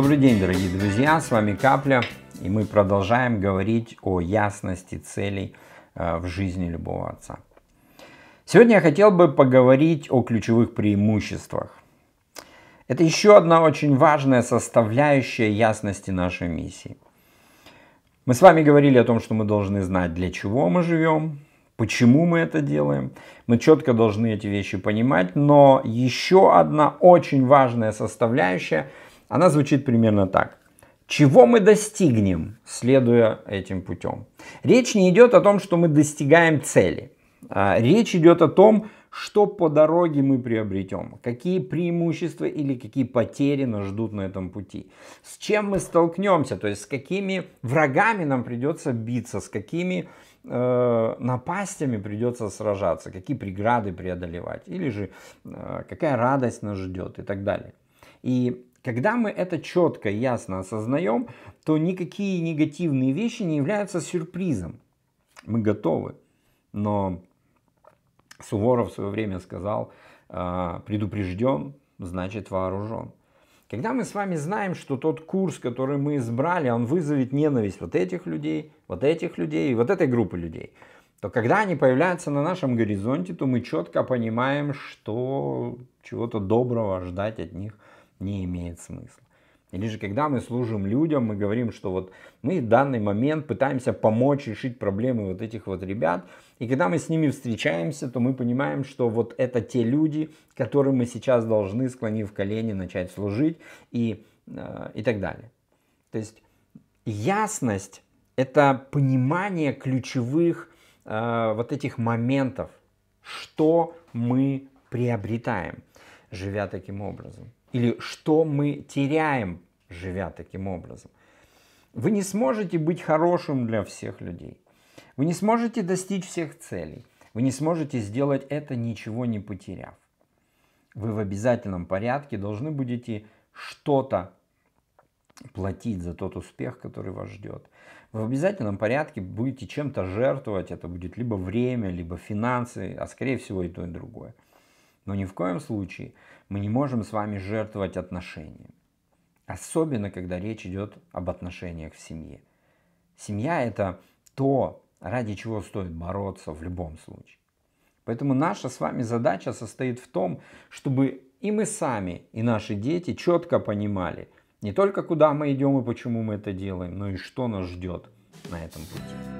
Добрый день, дорогие друзья, с вами Капля, и мы продолжаем говорить о ясности целей э, в жизни любого отца. Сегодня я хотел бы поговорить о ключевых преимуществах. Это еще одна очень важная составляющая ясности нашей миссии. Мы с вами говорили о том, что мы должны знать, для чего мы живем, почему мы это делаем. Мы четко должны эти вещи понимать, но еще одна очень важная составляющая – она звучит примерно так. Чего мы достигнем, следуя этим путем? Речь не идет о том, что мы достигаем цели. А, речь идет о том, что по дороге мы приобретем, какие преимущества или какие потери нас ждут на этом пути, с чем мы столкнемся, то есть с какими врагами нам придется биться, с какими э, напастями придется сражаться, какие преграды преодолевать, или же э, какая радость нас ждет и так далее. И когда мы это четко, и ясно осознаем, то никакие негативные вещи не являются сюрпризом. Мы готовы. Но Суворов в свое время сказал, а, предупрежден, значит вооружен. Когда мы с вами знаем, что тот курс, который мы избрали, он вызовет ненависть вот этих людей, вот этих людей и вот этой группы людей, то когда они появляются на нашем горизонте, то мы четко понимаем, что чего-то доброго ждать от них – не имеет смысла. Или же когда мы служим людям, мы говорим, что вот мы в данный момент пытаемся помочь решить проблемы вот этих вот ребят. И когда мы с ними встречаемся, то мы понимаем, что вот это те люди, которым мы сейчас должны, склонив колени, начать служить и, э, и так далее. То есть ясность – это понимание ключевых э, вот этих моментов, что мы приобретаем, живя таким образом. Или что мы теряем, живя таким образом? Вы не сможете быть хорошим для всех людей. Вы не сможете достичь всех целей. Вы не сможете сделать это, ничего не потеряв. Вы в обязательном порядке должны будете что-то платить за тот успех, который вас ждет. Вы в обязательном порядке будете чем-то жертвовать. Это будет либо время, либо финансы, а скорее всего и то, и другое. Но ни в коем случае мы не можем с вами жертвовать отношениями. Особенно, когда речь идет об отношениях в семье. Семья – это то, ради чего стоит бороться в любом случае. Поэтому наша с вами задача состоит в том, чтобы и мы сами, и наши дети четко понимали не только куда мы идем и почему мы это делаем, но и что нас ждет на этом пути.